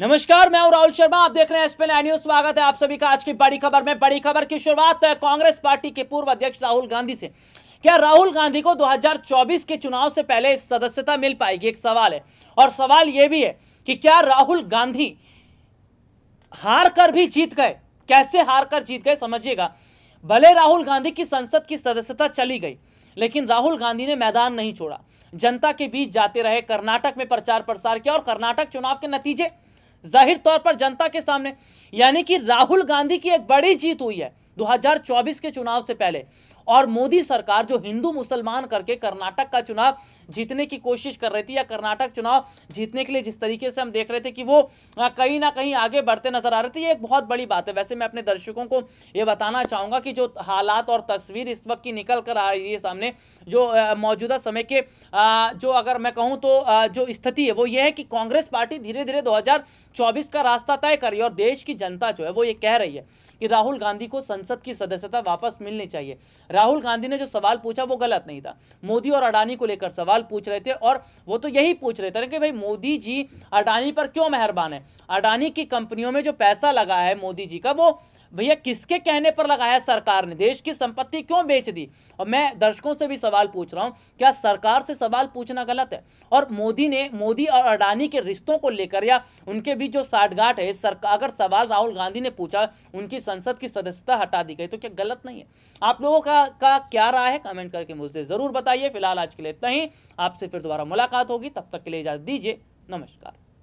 नमस्कार मैं राहुल शर्मा आप देख रहे हैं एसपी न्यूज स्वागत है आप सभी का आज की बड़ी खबर में बड़ी खबर की शुरुआत कांग्रेस पार्टी के पूर्व अध्यक्ष राहुल गांधी से क्या राहुल गांधी को 2024 के चुनाव से पहले सदस्यता मिल पाएगी एक सवाल है और सवाल यह भी है कि क्या राहुल गांधी हार कर भी जीत गए कैसे हार कर जीत गए समझिएगा भले राहुल गांधी की संसद की सदस्यता चली गई लेकिन राहुल गांधी ने मैदान नहीं छोड़ा जनता के बीच जाते रहे कर्नाटक में प्रचार प्रसार किया और कर्नाटक चुनाव के नतीजे जाहिर तौर पर जनता के सामने यानी कि राहुल गांधी की एक बड़ी जीत हुई है 2024 के चुनाव से पहले और मोदी सरकार जो हिंदू मुसलमान करके कर्नाटक का चुनाव जीतने की कोशिश कर रही थी या कर्नाटक चुनाव जीतने के लिए जिस तरीके से हम देख रहे थे कि वो कहीं ना कहीं आगे बढ़ते नजर आ रहे थे ये एक बहुत बड़ी बात है वैसे मैं अपने दर्शकों को ये बताना चाहूँगा कि जो हालात और तस्वीर इस वक्त की निकल कर आ रही है सामने जो मौजूदा समय के जो अगर मैं कहूँ तो जो स्थिति है वो ये है कि कांग्रेस पार्टी धीरे धीरे दो का रास्ता तय कर रही है और देश की जनता जो है वो ये कह रही है कि राहुल गांधी को संसद की सदस्यता वापस मिलनी चाहिए राहुल गांधी ने जो सवाल पूछा वो गलत नहीं था मोदी और अडानी को लेकर सवाल पूछ रहे थे और वो तो यही पूछ रहे थे कि भाई मोदी जी अडानी पर क्यों मेहरबान है अडानी की कंपनियों में जो पैसा लगा है मोदी जी का वो भैया किसके कहने पर लगाया सरकार ने देश की संपत्ति क्यों बेच दी और मैं दर्शकों से भी सवाल पूछ रहा हूँ क्या सरकार से सवाल पूछना गलत है और मोदी ने मोदी और अडानी के रिश्तों को लेकर या उनके बीच जो साठगांठ है सरकार अगर सवाल राहुल गांधी ने पूछा उनकी संसद की सदस्यता हटा दी गई तो क्या गलत नहीं है आप लोगों का, का क्या राय है कमेंट करके मुझे ज़रूर बताइए फिलहाल आज के लिए इतना ही आपसे फिर दोबारा मुलाकात होगी तब तक के लिए इजाज़त दीजिए नमस्कार